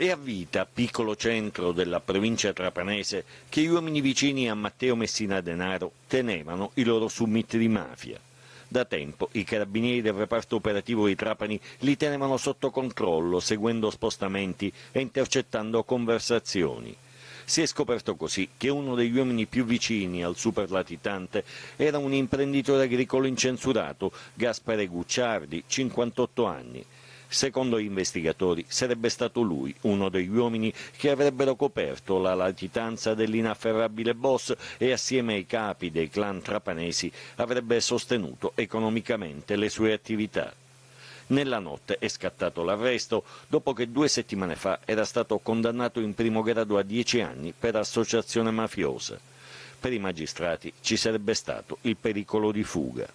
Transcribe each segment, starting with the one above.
È a Vita, piccolo centro della provincia trapanese, che gli uomini vicini a Matteo Messina Denaro tenevano i loro summit di mafia. Da tempo i carabinieri del reparto operativo di Trapani li tenevano sotto controllo, seguendo spostamenti e intercettando conversazioni. Si è scoperto così che uno degli uomini più vicini al superlatitante era un imprenditore agricolo incensurato, Gaspare Gucciardi, 58 anni. Secondo gli investigatori sarebbe stato lui uno degli uomini che avrebbero coperto la latitanza dell'inafferrabile boss e assieme ai capi dei clan trapanesi avrebbe sostenuto economicamente le sue attività. Nella notte è scattato l'arresto dopo che due settimane fa era stato condannato in primo grado a dieci anni per associazione mafiosa. Per i magistrati ci sarebbe stato il pericolo di fuga.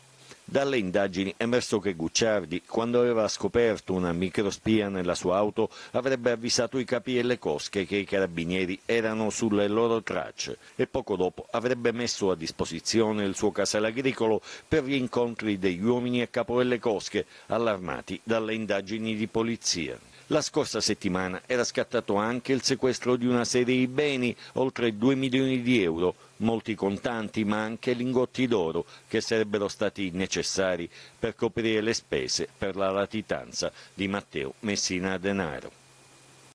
Dalle indagini è emerso che Gucciardi, quando aveva scoperto una microspia nella sua auto, avrebbe avvisato i capi e le cosche che i carabinieri erano sulle loro tracce e poco dopo avrebbe messo a disposizione il suo casale agricolo per gli incontri degli uomini a capo delle cosche, allarmati dalle indagini di polizia. La scorsa settimana era scattato anche il sequestro di una serie di beni, oltre 2 milioni di euro, molti contanti ma anche lingotti d'oro che sarebbero stati necessari per coprire le spese per la latitanza di Matteo Messina Denaro.